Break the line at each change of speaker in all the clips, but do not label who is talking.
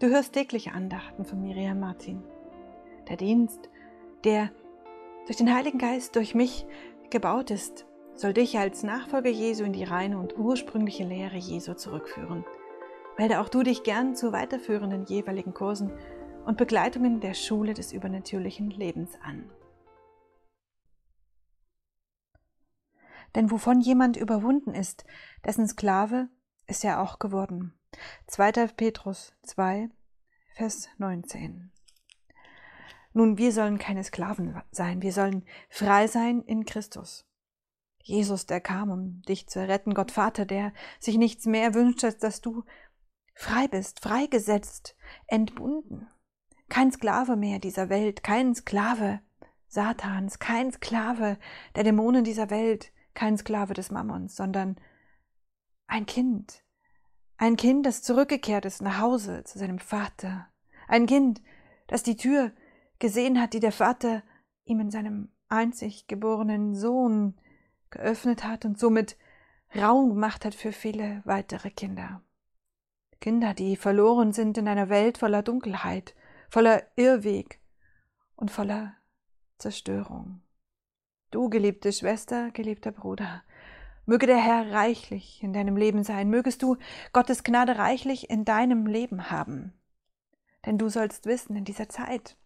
Du hörst tägliche Andachten von Miriam Martin. Der Dienst, der durch den Heiligen Geist durch mich gebaut ist, soll dich als Nachfolger Jesu in die reine und ursprüngliche Lehre Jesu zurückführen. Melde auch du dich gern zu weiterführenden jeweiligen Kursen und Begleitungen der Schule des übernatürlichen Lebens an. Denn wovon jemand überwunden ist, dessen Sklave ist er auch geworden. 2. Petrus 2, Vers 19. Nun, wir sollen keine Sklaven sein, wir sollen frei sein in Christus. Jesus, der kam, um dich zu retten, Gott Vater, der sich nichts mehr wünscht, als dass du frei bist, freigesetzt, entbunden. Kein Sklave mehr dieser Welt, kein Sklave Satans, kein Sklave der Dämonen dieser Welt, kein Sklave des Mammons, sondern ein Kind, ein Kind, das zurückgekehrt ist nach Hause zu seinem Vater. Ein Kind, das die Tür gesehen hat, die der Vater ihm in seinem einzig geborenen Sohn geöffnet hat und somit Raum gemacht hat für viele weitere Kinder. Kinder, die verloren sind in einer Welt voller Dunkelheit, voller Irrweg und voller Zerstörung. Du, geliebte Schwester, geliebter Bruder, Möge der Herr reichlich in deinem Leben sein, mögest du Gottes Gnade reichlich in deinem Leben haben. Denn du sollst wissen, in dieser Zeit,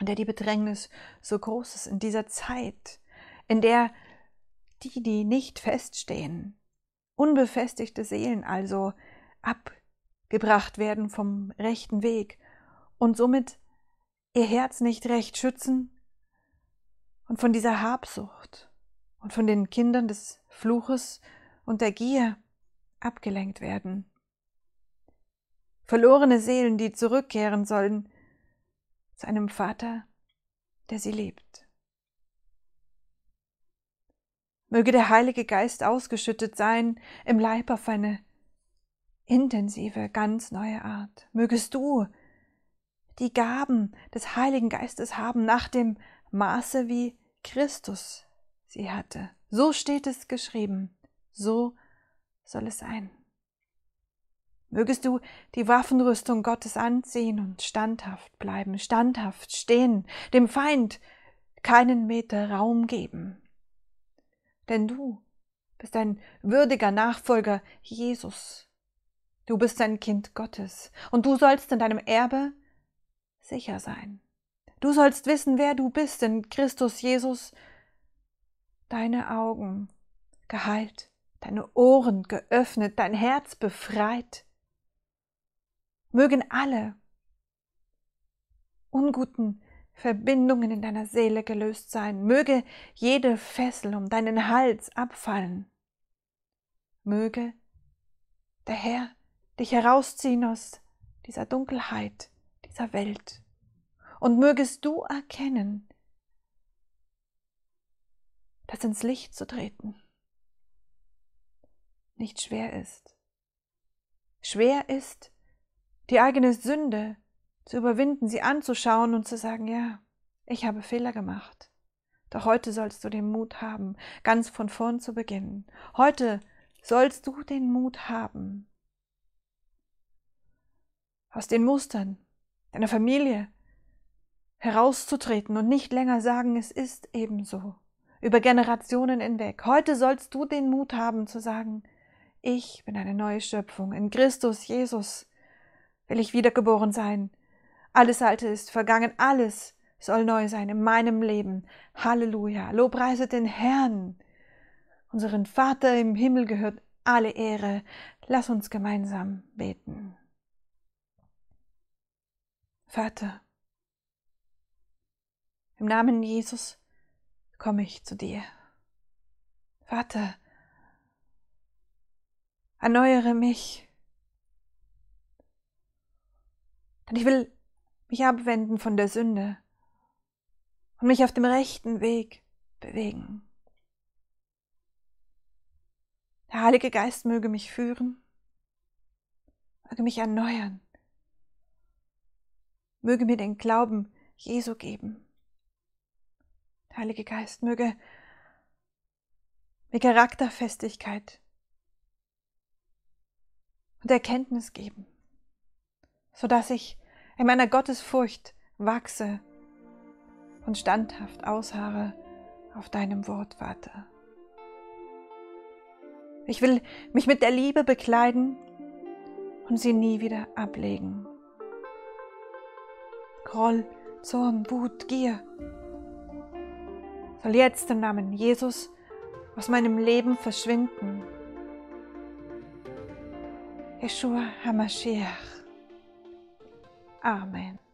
in der die Bedrängnis so groß ist, in dieser Zeit, in der die, die nicht feststehen, unbefestigte Seelen also abgebracht werden vom rechten Weg und somit ihr Herz nicht recht schützen und von dieser Habsucht und von den Kindern des Fluches und der Gier abgelenkt werden. Verlorene Seelen, die zurückkehren sollen zu einem Vater, der sie liebt. Möge der Heilige Geist ausgeschüttet sein im Leib auf eine intensive, ganz neue Art. Mögest du die Gaben des Heiligen Geistes haben nach dem Maße, wie Christus sie hatte. So steht es geschrieben, so soll es sein. Mögest du die Waffenrüstung Gottes anziehen und standhaft bleiben, standhaft stehen, dem Feind keinen Meter Raum geben. Denn du bist ein würdiger Nachfolger Jesus. Du bist ein Kind Gottes und du sollst in deinem Erbe sicher sein. Du sollst wissen, wer du bist in Christus Jesus deine Augen geheilt, deine Ohren geöffnet, dein Herz befreit. Mögen alle unguten Verbindungen in deiner Seele gelöst sein, möge jede Fessel um deinen Hals abfallen, möge der Herr dich herausziehen aus dieser Dunkelheit dieser Welt, und mögest du erkennen, das ins Licht zu treten nicht schwer ist. Schwer ist, die eigene Sünde zu überwinden, sie anzuschauen und zu sagen, ja, ich habe Fehler gemacht. Doch heute sollst du den Mut haben, ganz von vorn zu beginnen. Heute sollst du den Mut haben, aus den Mustern deiner Familie herauszutreten und nicht länger sagen, es ist ebenso über Generationen hinweg. Heute sollst du den Mut haben zu sagen, ich bin eine neue Schöpfung. In Christus Jesus will ich wiedergeboren sein. Alles Alte ist vergangen, alles soll neu sein in meinem Leben. Halleluja. Lobpreiset den Herrn. Unseren Vater im Himmel gehört alle Ehre. Lass uns gemeinsam beten. Vater, im Namen Jesus komme ich zu dir. Vater, erneuere mich. Denn ich will mich abwenden von der Sünde und mich auf dem rechten Weg bewegen. Der Heilige Geist möge mich führen, möge mich erneuern, möge mir den Glauben Jesu geben. Heilige Geist, möge mir Charakterfestigkeit und Erkenntnis geben, sodass ich in meiner Gottesfurcht wachse und standhaft ausharre auf deinem Wort, Vater. Ich will mich mit der Liebe bekleiden und sie nie wieder ablegen. Groll, Zorn, Wut, Gier, soll jetzt im Namen Jesus aus meinem Leben verschwinden. Yeshua HaMashiach. Amen.